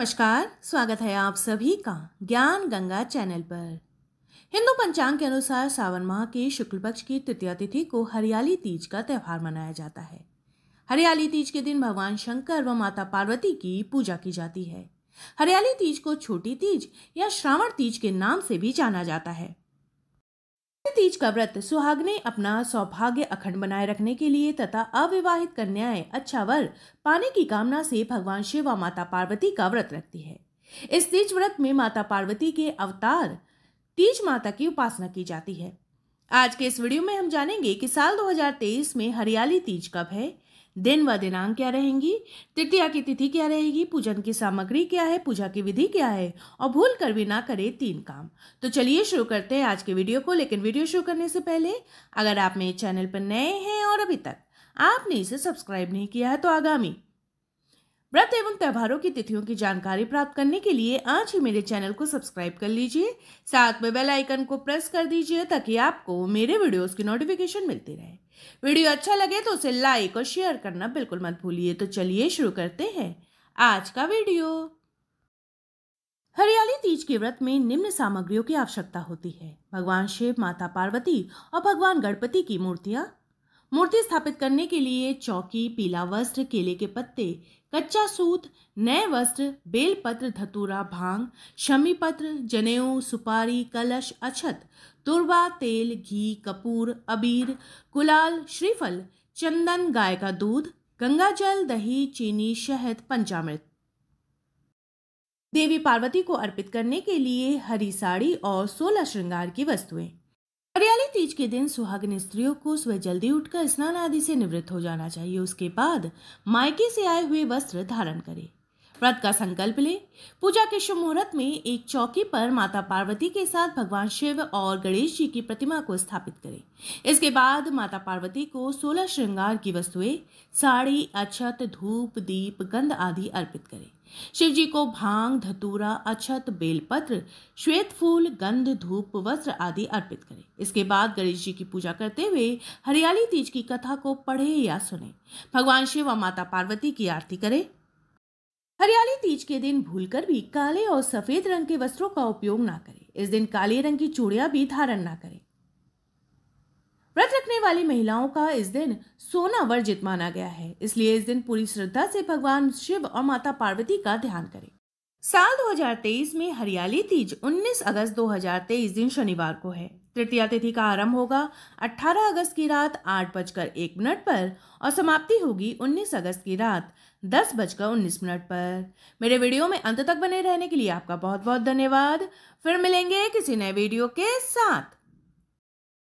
नमस्कार स्वागत है आप सभी का ज्ञान गंगा चैनल पर हिंदू पंचांग के अनुसार सावन माह के शुक्ल पक्ष की तृतीय तिथि को हरियाली तीज का त्यौहार मनाया जाता है हरियाली तीज के दिन भगवान शंकर व माता पार्वती की पूजा की जाती है हरियाली तीज को छोटी तीज या श्रावण तीज के नाम से भी जाना जाता है तीज का व्रत सुहागने अपना सौभाग्य अखंड बनाए रखने के लिए तथा अविवाहित कन्याएं अच्छा वर पाने की कामना से भगवान शिव व माता पार्वती का व्रत रखती है इस तीज व्रत में माता पार्वती के अवतार तीज माता की उपासना की जाती है आज के इस वीडियो में हम जानेंगे कि साल 2023 में हरियाली तीज कब है दिन व दिनांक क्या रहेंगी तृतीया की तिथि क्या रहेगी पूजन की सामग्री क्या है पूजा की विधि क्या है और भूल कर भी ना करें तीन काम तो चलिए शुरू करते हैं आज के वीडियो को लेकिन वीडियो शुरू करने से पहले अगर आप मेरे चैनल पर नए हैं और अभी तक आपने इसे सब्सक्राइब नहीं किया है तो आगामी व्रत एवं त्योहारों की तिथियों की जानकारी प्राप्त करने के लिए आज ही मेरे चैनल को सब्सक्राइब कर लीजिए साथ में बेल आइकन को प्रेस कर दीजिए ताकि आपको मेरे वीडियोस की नोटिफिकेशन मिलती रहे वीडियो अच्छा लगे तो उसे लाइक और शेयर करना बिल्कुल मत भूलिए तो चलिए शुरू करते हैं आज का वीडियो हरियाली तीज के व्रत में निम्न सामग्रियों की आवश्यकता होती है भगवान शिव माता पार्वती और भगवान गणपति की मूर्तियाँ मूर्ति स्थापित करने के लिए चौकी पीला वस्त्र केले के पत्ते कच्चा सूत नए वस्त्र बेलपत्र धतूरा भांग शमी पत्र जनेऊ सुपारी कलश अछत तुरबा तेल घी कपूर अबीर गुलाल श्रीफल चंदन गाय का दूध गंगा जल दही चीनी शहद पंचामृत देवी पार्वती को अर्पित करने के लिए हरी साड़ी और सोलह श्रृंगार की वस्तुएं तीज के दिन सुहागिन स्त्रियों को सुबह जल्दी उठकर स्नान आदि से निवृत्त हो जाना चाहिए उसके बाद मायके से आए हुए वस्त्र धारण करें व्रत का संकल्प लें पूजा के शुभ मुहूर्त में एक चौकी पर माता पार्वती के साथ भगवान शिव और गणेश जी की प्रतिमा को स्थापित करें इसके बाद माता पार्वती को सोलह श्रृंगार की वस्तुएं साड़ी अक्षत धूप दीप गंध आदि अर्पित करें शिव जी को भांग धतूरा अक्षत बेलपत्र श्वेत फूल गंध धूप वस्त्र आदि अर्पित करें इसके बाद गणेश जी की पूजा करते हुए हरियाली तीज की कथा को पढ़े या सुने भगवान शिव और माता पार्वती की आरती करें हरियाली तीज के दिन भूलकर भी काले और सफेद रंग के वस्त्रों का उपयोग ना करें इस दिन काले रंग की चूड़ियां भी धारण ना करें व्रत रखने वाली महिलाओं का इस दिन सोना वर्जित माना गया है इसलिए इस दिन पूरी श्रद्धा से भगवान शिव और माता पार्वती का ध्यान करें साल 2023 में हरियाली तीज 19 अगस्त 2023 दिन शनिवार को है तृतीया तिथि का आरंभ होगा 18 अगस्त की रात आठ बजकर एक मिनट पर और समाप्ति होगी 19 अगस्त की रात दस बजकर उन्नीस मिनट पर मेरे वीडियो में अंत तक बने रहने के लिए आपका बहुत बहुत धन्यवाद फिर मिलेंगे किसी नए वीडियो के साथ